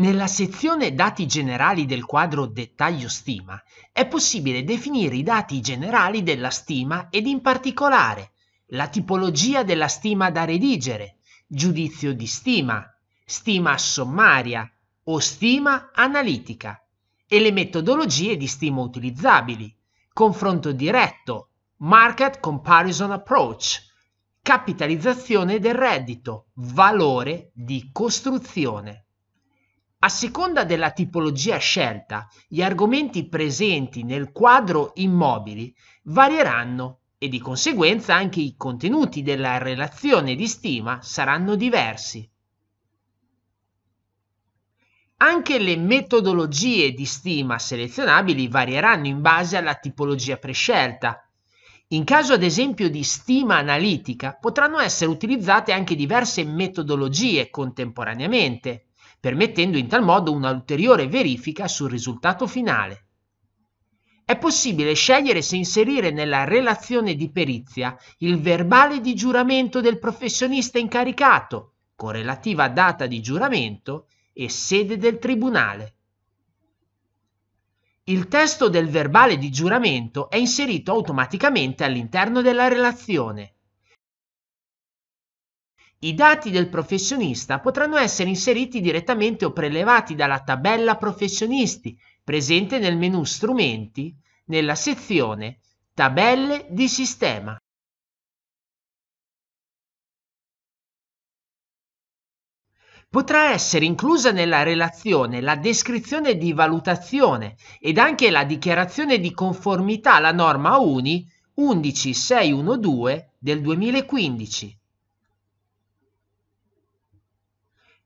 Nella sezione Dati generali del quadro Dettaglio stima è possibile definire i dati generali della stima ed in particolare la tipologia della stima da redigere, giudizio di stima, stima sommaria o stima analitica e le metodologie di stima utilizzabili, confronto diretto, market comparison approach, capitalizzazione del reddito, valore di costruzione. A seconda della tipologia scelta, gli argomenti presenti nel quadro immobili varieranno e di conseguenza anche i contenuti della relazione di stima saranno diversi. Anche le metodologie di stima selezionabili varieranno in base alla tipologia prescelta. In caso ad esempio di stima analitica potranno essere utilizzate anche diverse metodologie contemporaneamente permettendo in tal modo un'ulteriore verifica sul risultato finale. È possibile scegliere se inserire nella relazione di perizia il verbale di giuramento del professionista incaricato, con relativa data di giuramento e sede del tribunale. Il testo del verbale di giuramento è inserito automaticamente all'interno della relazione i dati del professionista potranno essere inseriti direttamente o prelevati dalla tabella professionisti presente nel menu strumenti nella sezione Tabelle di sistema. Potrà essere inclusa nella relazione la descrizione di valutazione ed anche la dichiarazione di conformità alla norma UNI 11612 del 2015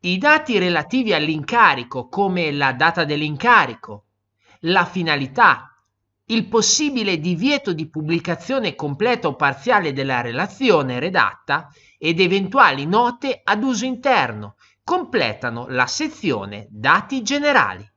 i dati relativi all'incarico come la data dell'incarico, la finalità, il possibile divieto di pubblicazione completa o parziale della relazione redatta ed eventuali note ad uso interno completano la sezione dati generali.